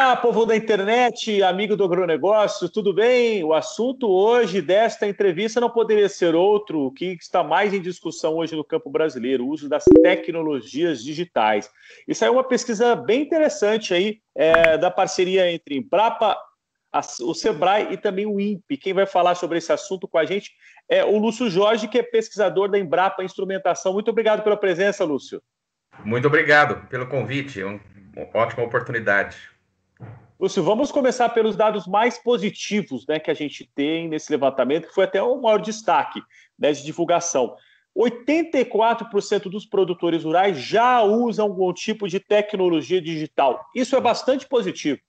Olá, povo da internet, amigo do agronegócio, tudo bem? O assunto hoje desta entrevista não poderia ser outro. que está mais em discussão hoje no campo brasileiro, o uso das tecnologias digitais. Isso é uma pesquisa bem interessante aí, é, da parceria entre Embrapa, o Sebrae e também o INPE. Quem vai falar sobre esse assunto com a gente é o Lúcio Jorge, que é pesquisador da Embrapa Instrumentação. Muito obrigado pela presença, Lúcio. Muito obrigado pelo convite, uma ótima oportunidade. Lúcio, vamos começar pelos dados mais positivos né, que a gente tem nesse levantamento, que foi até o maior destaque né, de divulgação. 84% dos produtores rurais já usam algum tipo de tecnologia digital. Isso é bastante positivo.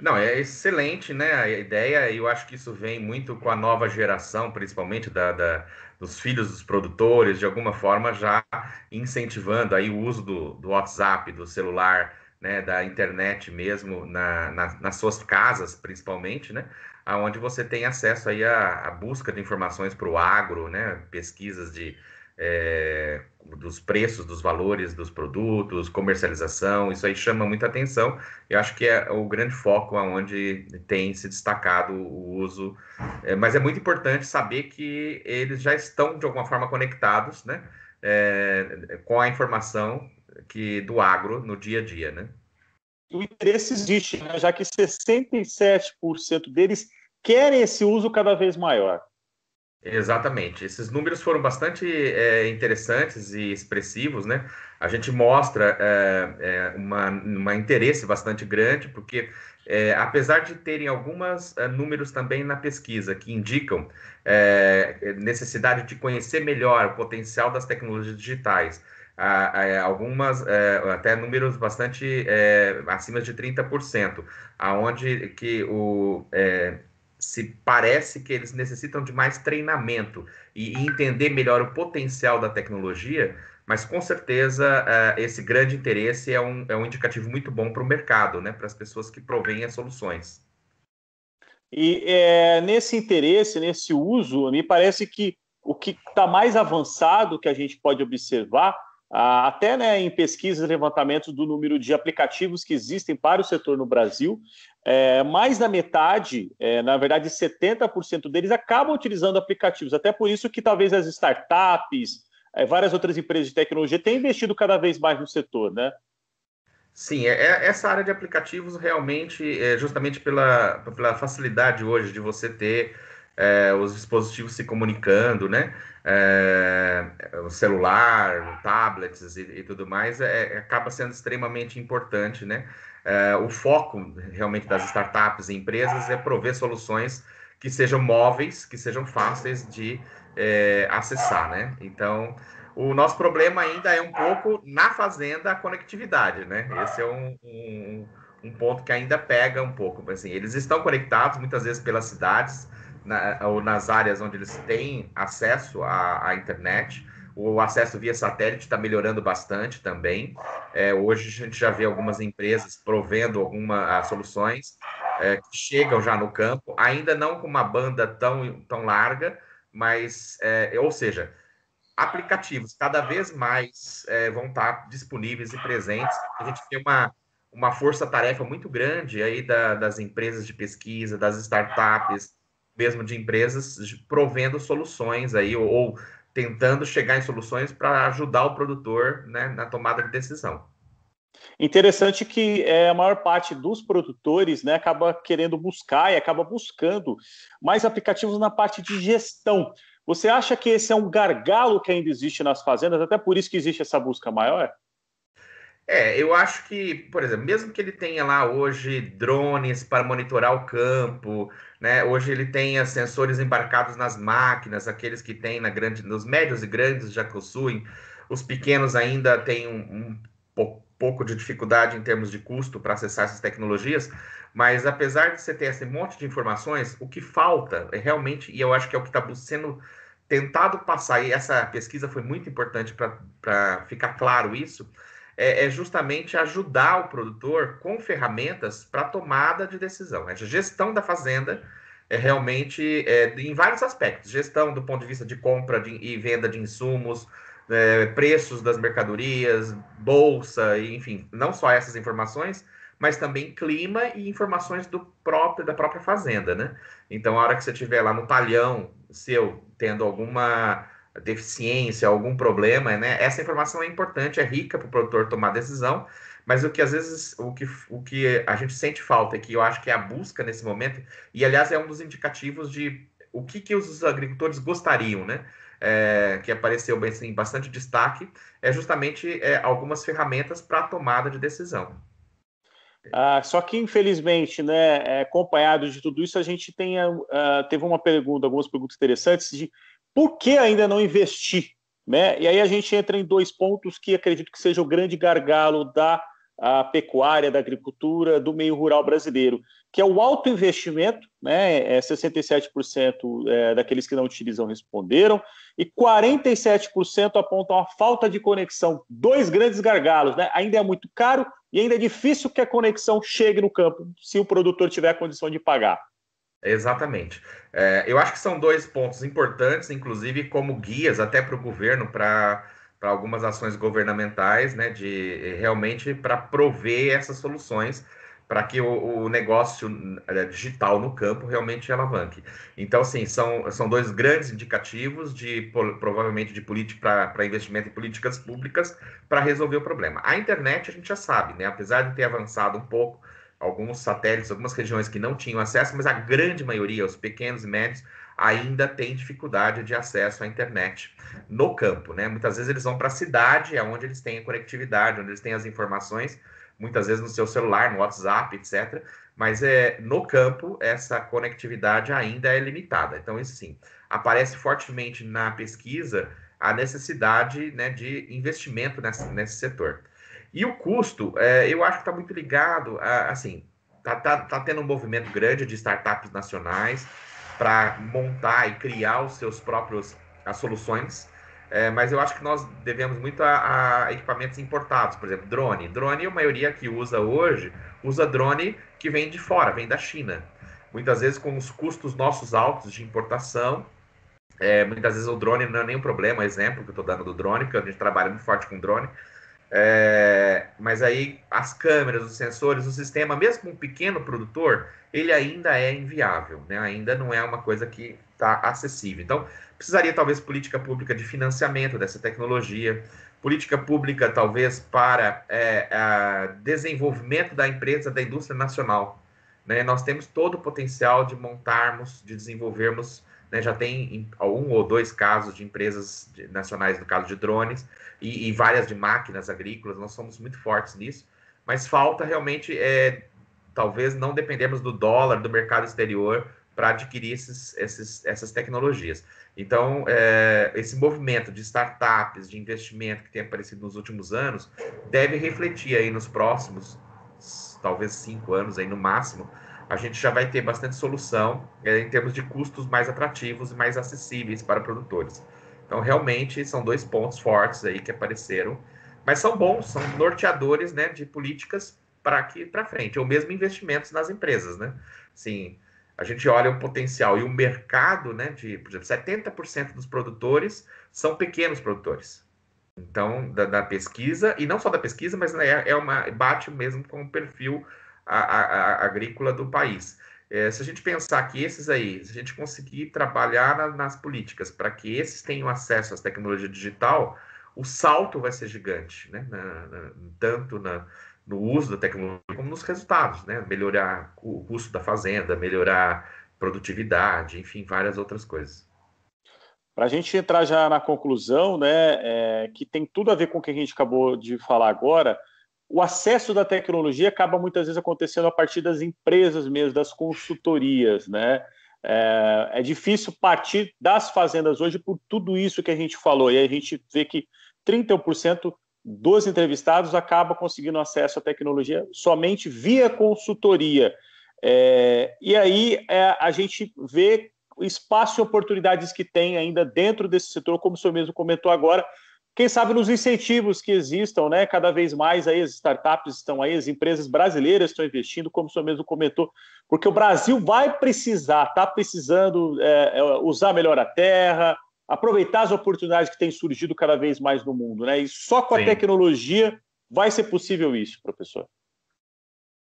Não, é excelente, né? A ideia, eu acho que isso vem muito com a nova geração, principalmente da, da dos filhos dos produtores, de alguma forma já incentivando aí o uso do, do WhatsApp, do celular, né, da internet mesmo, na, na, nas suas casas principalmente, né, onde você tem acesso aí à, à busca de informações para o agro, né, pesquisas de, é, dos preços, dos valores dos produtos, comercialização, isso aí chama muita atenção. Eu acho que é o grande foco aonde tem se destacado o uso. É, mas é muito importante saber que eles já estão de alguma forma conectados, né? É, com a informação que do agro no dia a dia, né? O interesse existe, né? já que 67% deles querem esse uso cada vez maior. Exatamente. Esses números foram bastante é, interessantes e expressivos, né? A gente mostra é, é, uma, uma interesse bastante grande, porque é, apesar de terem alguns é, números também na pesquisa que indicam é, necessidade de conhecer melhor o potencial das tecnologias digitais, a, a, é, algumas, é, até números bastante é, acima de 30%, aonde que o, é, se parece que eles necessitam de mais treinamento e, e entender melhor o potencial da tecnologia, mas com certeza é, esse grande interesse é um, é um indicativo muito bom para o mercado, né, para as pessoas que provêm as soluções. E é, nesse interesse, nesse uso, me parece que o que está mais avançado que a gente pode observar ah, até né, em pesquisas e levantamentos do número de aplicativos que existem para o setor no Brasil, é, mais da metade, é, na verdade 70% deles, acabam utilizando aplicativos. Até por isso que talvez as startups, é, várias outras empresas de tecnologia têm investido cada vez mais no setor, né? Sim, é, é, essa área de aplicativos realmente, é, justamente pela, pela facilidade hoje de você ter os dispositivos se comunicando, né? É, é, o celular, tablets e, e tudo mais, é, é, acaba sendo extremamente importante, né? É, o foco realmente das startups e empresas é prover soluções que sejam móveis, que sejam fáceis de é, acessar, né? Então, o nosso problema ainda é um pouco na fazenda a conectividade, né? Esse é um, um, um ponto que ainda pega um pouco. Assim, eles estão conectados muitas vezes pelas cidades, na, ou nas áreas onde eles têm acesso à, à internet. O acesso via satélite está melhorando bastante também. É, hoje a gente já vê algumas empresas provendo algumas ah, soluções é, que chegam já no campo, ainda não com uma banda tão, tão larga, mas, é, ou seja, aplicativos cada vez mais é, vão estar tá disponíveis e presentes. A gente tem uma, uma força-tarefa muito grande aí da, das empresas de pesquisa, das startups, mesmo de empresas provendo soluções aí, ou, ou tentando chegar em soluções para ajudar o produtor né, na tomada de decisão. Interessante que é, a maior parte dos produtores né, acaba querendo buscar e acaba buscando mais aplicativos na parte de gestão. Você acha que esse é um gargalo que ainda existe nas fazendas? Até por isso que existe essa busca maior? É, eu acho que, por exemplo, mesmo que ele tenha lá hoje drones para monitorar o campo, né? Hoje ele tenha sensores embarcados nas máquinas, aqueles que tem na grande, nos médios e grandes já possuem, os pequenos ainda têm um, um pouco de dificuldade em termos de custo para acessar essas tecnologias, mas apesar de você ter esse monte de informações, o que falta é realmente, e eu acho que é o que está sendo tentado passar, e essa pesquisa foi muito importante para ficar claro isso, é, é justamente ajudar o produtor com ferramentas para tomada de decisão. A gestão da fazenda é realmente é, em vários aspectos: gestão do ponto de vista de compra de, e venda de insumos, é, preços das mercadorias, bolsa, enfim, não só essas informações, mas também clima e informações do próprio da própria fazenda, né? Então, a hora que você estiver lá no talhão seu, tendo alguma deficiência, algum problema, né? Essa informação é importante, é rica para o produtor tomar decisão, mas o que às vezes o que, o que a gente sente falta e é que eu acho que é a busca nesse momento, e aliás é um dos indicativos de o que, que os agricultores gostariam, né? É, que apareceu bem assim, bastante destaque, é justamente é, algumas ferramentas para a tomada de decisão. Ah, só que infelizmente, né, é, acompanhado de tudo isso, a gente tem, uh, teve uma pergunta, algumas perguntas interessantes de por que ainda não investir? Né? E aí a gente entra em dois pontos que acredito que seja o grande gargalo da pecuária, da agricultura, do meio rural brasileiro, que é o alto investimento, né? É 67% é, daqueles que não utilizam responderam, e 47% apontam a falta de conexão. Dois grandes gargalos, né? Ainda é muito caro e ainda é difícil que a conexão chegue no campo, se o produtor tiver a condição de pagar. Exatamente. É, eu acho que são dois pontos importantes, inclusive como guias até para o governo, para algumas ações governamentais, né, de eh, realmente para prover essas soluções para que o, o, negócio eh, digital no campo realmente alavanque. Então, assim, são, são dois grandes indicativos de provavelmente de política para investimento em políticas públicas para resolver o problema. A internet a gente já sabe, né? Apesar de ter avançado um pouco alguns satélites, algumas regiões que não tinham acesso, mas a grande maioria, os pequenos e médios, ainda tem dificuldade de acesso à internet no campo, né? Muitas vezes eles vão para a cidade, é onde eles têm a conectividade, onde eles têm as informações, muitas vezes no seu celular, no WhatsApp, etc. Mas é no campo essa conectividade ainda é limitada. Então, isso sim, aparece fortemente na pesquisa a necessidade né, de investimento nesse nesse setor. E o custo, é, eu acho que está muito ligado a, assim, está tá, tá tendo um movimento grande de startups nacionais para montar e criar os seus próprios as soluções, é, mas eu acho que nós devemos muito a, a, equipamentos importados, por exemplo, drone. Drone, a maioria que usa hoje, usa drone que vem de fora, vem da China. Muitas vezes com os custos nossos altos de importação, é, muitas vezes o drone não é nenhum problema, é exemplo que eu estou dando do drone, porque a gente trabalha muito forte com drone, é, mas aí as câmeras, os sensores, o sistema, mesmo um pequeno produtor, ele ainda é inviável, né? ainda não é uma coisa que está acessível. Então, precisaria talvez política pública de financiamento dessa tecnologia, política pública talvez para é, desenvolvimento da empresa, da indústria nacional. Né? Nós temos todo o potencial de montarmos, de desenvolvermos né, já tem um ou dois casos de empresas nacionais, no caso de drones, e, e, várias de máquinas agrícolas, nós somos muito fortes nisso, mas falta realmente, é, talvez não dependemos do dólar, do mercado exterior, para adquirir esses, esses, essas tecnologias. Então, é, esse movimento de startups, de investimento que tem aparecido nos últimos anos, deve refletir aí nos próximos, talvez cinco anos aí no máximo, a gente já vai ter bastante solução é, em termos de custos mais atrativos e mais acessíveis para produtores. Então, realmente, são dois pontos fortes aí que apareceram, mas são bons, são norteadores né, de políticas para aqui para frente, é ou mesmo investimentos nas empresas. Né? Assim, a gente olha o potencial e o mercado né, de, por exemplo, 70% dos produtores são pequenos produtores. Então, da, da, pesquisa, e não só da pesquisa, mas né, é, é uma, bate mesmo com o perfil a, a, a agrícola do país. É, se a gente pensar que esses aí, se a gente conseguir trabalhar na, nas políticas para que esses tenham acesso às tecnologias digital, o salto vai ser gigante, né? Na, na, tanto no uso da tecnologia como nos resultados, né? Melhorar o custo da fazenda, melhorar produtividade, enfim, várias outras coisas. Para a gente entrar já na conclusão, né, é, que tem tudo a ver com o que a gente acabou de falar agora, o acesso da tecnologia acaba muitas vezes acontecendo a partir das empresas mesmo, das consultorias, né? É, é, difícil partir das fazendas hoje por tudo isso que a gente falou, e a gente vê que 31% dos entrevistados acaba conseguindo acesso à tecnologia somente via consultoria. É, e aí é, a gente vê espaço e oportunidades que tem ainda dentro desse setor, como o senhor mesmo comentou agora, quem sabe nos incentivos que existam, né? Cada vez mais aí as startups estão aí, as empresas brasileiras estão investindo, como o senhor mesmo comentou, porque o Brasil vai precisar, está precisando é, é, usar melhor a terra, aproveitar as oportunidades que têm surgido cada vez mais no mundo, né? E só com a Sim. tecnologia vai ser possível isso, professor.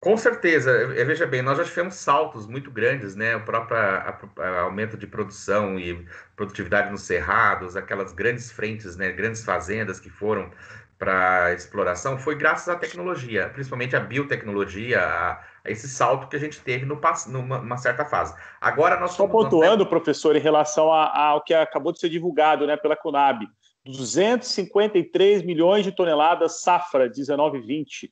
Com certeza, é, é, veja bem, nós já tivemos saltos muito grandes, né? O próprio aumento de produção e produtividade nos cerrados, aquelas grandes frentes, né? Grandes fazendas que foram para exploração, foi graças à tecnologia, principalmente à biotecnologia, a, a esse salto que a gente teve no, numa certa fase. Agora nós só pontuando, nós... professor, em relação ao que acabou de ser divulgado, né? Pela Conab, 253 milhões de toneladas safra 19/20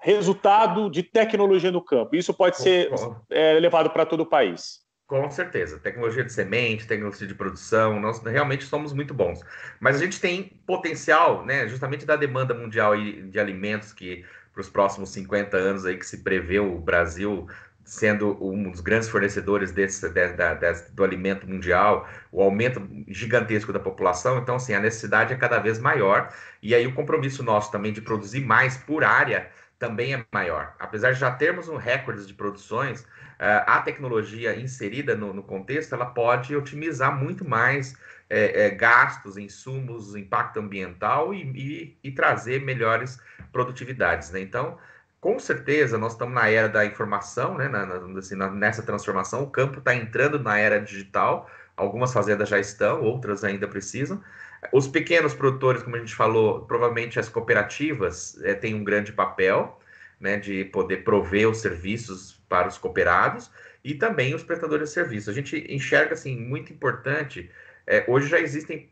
resultado de tecnologia no campo. Isso pode ser é, levado para todo o país. Com certeza. Tecnologia de semente, tecnologia de produção, nós realmente somos muito bons. Mas a gente tem potencial, né, justamente da demanda mundial de alimentos que para os próximos 50 anos aí que se prevê o Brasil sendo um dos grandes fornecedores desse, de, do alimento mundial, o aumento gigantesco da população, então assim, a necessidade é cada vez maior, e aí o compromisso nosso também de produzir mais por área também é maior. Apesar de já termos um recorde de produções, eh, a tecnologia inserida no, no contexto ela pode otimizar muito mais é, é, gastos, insumos, impacto ambiental e, e, e trazer melhores produtividades. Né? Então, com certeza, nós estamos na era da informação, né? Na, na, assim, na, nessa transformação, o campo está entrando na era digital, algumas fazendas já estão, outras ainda precisam, os pequenos produtores, como a gente falou, provavelmente as cooperativas é, têm um grande papel né, de poder prover os serviços para os cooperados e também os prestadores de serviços. A gente enxerga assim muito importante. É, hoje já existem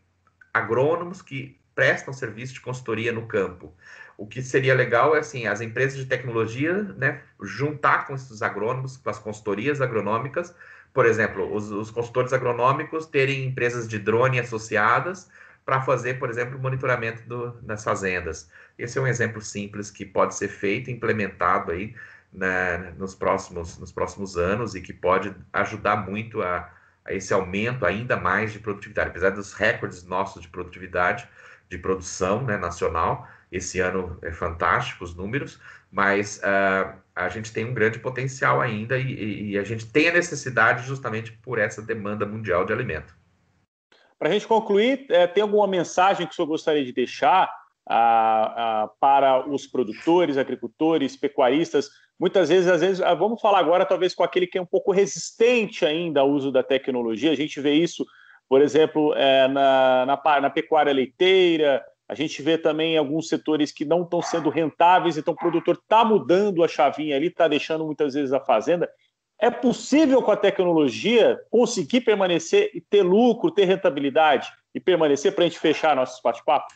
agrônomos que prestam serviço de consultoria no campo. O que seria legal é assim as empresas de tecnologia, né, juntar com esses agrônomos, com as consultorias agronômicas, por exemplo, os, os consultores agronômicos terem empresas de drone associadas para fazer, por exemplo, o monitoramento do, das fazendas. Esse é um exemplo simples que pode ser feito, implementado aí né, nos, próximos, nos próximos anos e que pode ajudar muito a, a esse aumento ainda mais de produtividade. Apesar dos recordes nossos de produtividade, de produção né, nacional, esse ano é fantástico os números, mas uh, a gente tem um grande potencial ainda e, e, e a gente tem a necessidade justamente por essa demanda mundial de alimento. Para a gente concluir, é, tem alguma mensagem que o senhor gostaria de deixar para os produtores, agricultores, pecuaristas? Muitas vezes, às vezes, ah, vamos falar agora talvez com aquele que é um pouco resistente ainda ao uso da tecnologia. A gente vê isso, por exemplo, é, na, na, na pecuária leiteira, a gente vê também alguns setores que não estão sendo rentáveis, então o produtor está mudando a chavinha ali, está deixando muitas vezes a fazenda é possível com a tecnologia conseguir permanecer e ter lucro, ter rentabilidade e permanecer para a gente fechar nossos bate-papos?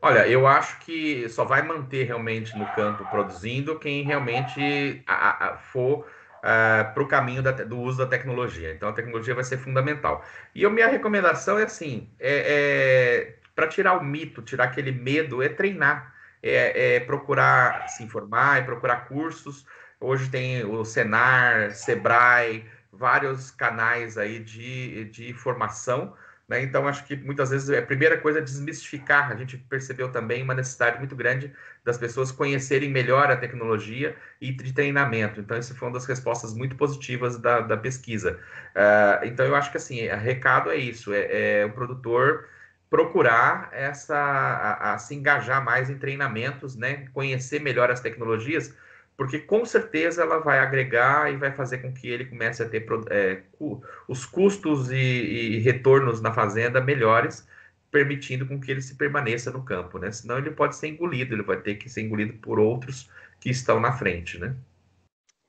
Olha, eu acho que só vai manter realmente no campo produzindo quem realmente a, a, for é, para o caminho da, do uso da tecnologia. Então, a tecnologia vai ser fundamental. E a minha recomendação é assim: é, é, para tirar o mito, tirar aquele medo, é treinar, é, é procurar se informar, é procurar cursos. Hoje tem o Senar, Sebrae, vários canais aí de, de formação. Né? Então, acho que muitas vezes é a primeira coisa é desmistificar. A gente percebeu também uma necessidade muito grande das pessoas conhecerem melhor a tecnologia e de treinamento. Então, isso foi uma das respostas muito positivas da, da pesquisa. Uh, então, eu acho que assim, o é, recado é isso: é, é o produtor procurar essa a, a se engajar mais em treinamentos, né? conhecer melhor as tecnologias porque com certeza ela vai agregar e vai fazer com que ele comece a ter é, os custos e, e, retornos na fazenda melhores, permitindo com que ele se permaneça no campo, né? Senão ele pode ser engolido, ele vai ter que ser engolido por outros que estão na frente, né?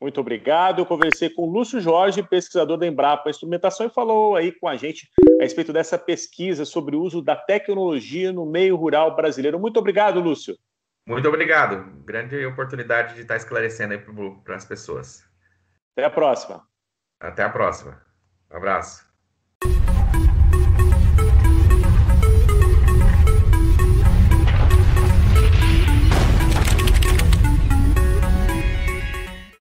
Muito obrigado. Eu conversei com o Lúcio Jorge, pesquisador da Embrapa Instrumentação, e falou aí com a gente a respeito dessa pesquisa sobre o uso da tecnologia no meio rural brasileiro. Muito obrigado, Lúcio. Muito obrigado. Grande oportunidade de estar esclarecendo aí para as pessoas. Até a próxima. Até a próxima. Um abraço.